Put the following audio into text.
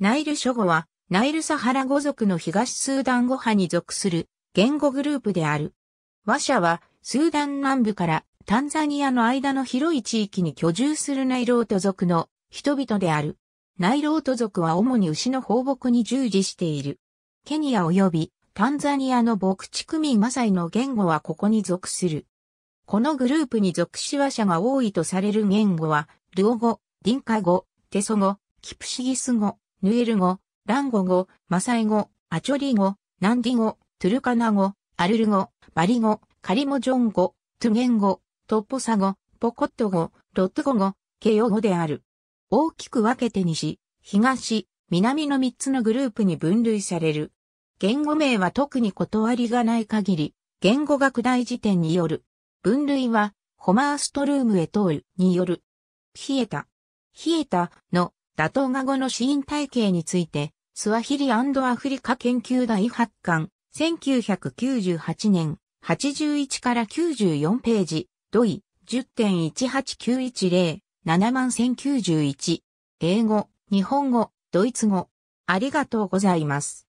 ナイル諸語は、ナイルサハラ語族の東スーダン語派に属する言語グループである。話者は、スーダン南部からタンザニアの間の広い地域に居住するナイロート族の人々である。ナイロート族は主に牛の放牧に従事している。ケニア及びタンザニアの牧畜民マサイの言語はここに属する。このグループに属し話者が多いとされる言語は、ルオ語、ディンカ語、テソ語、キプシギス語、ヌエル語、ランゴ語、マサイ語、アチョリ語、ナンディ語、トゥルカナ語、アルル語、バリ語、カリモジョン語、トゥゲン語、トッポサ語、ポコット語、ロット語語、ケヨ語である。大きく分けて西、東、南の3つのグループに分類される。言語名は特に断りがない限り、言語学大辞典による。分類は、ホマーストルームへ通るによる。ヒエタ。ヒエタの打ト画ガ語の死因体系について、スワヒリアフリカ研究大発刊、1998年、81から94ページ、ドイ、10.18910、71091。英語、日本語、ドイツ語。ありがとうございます。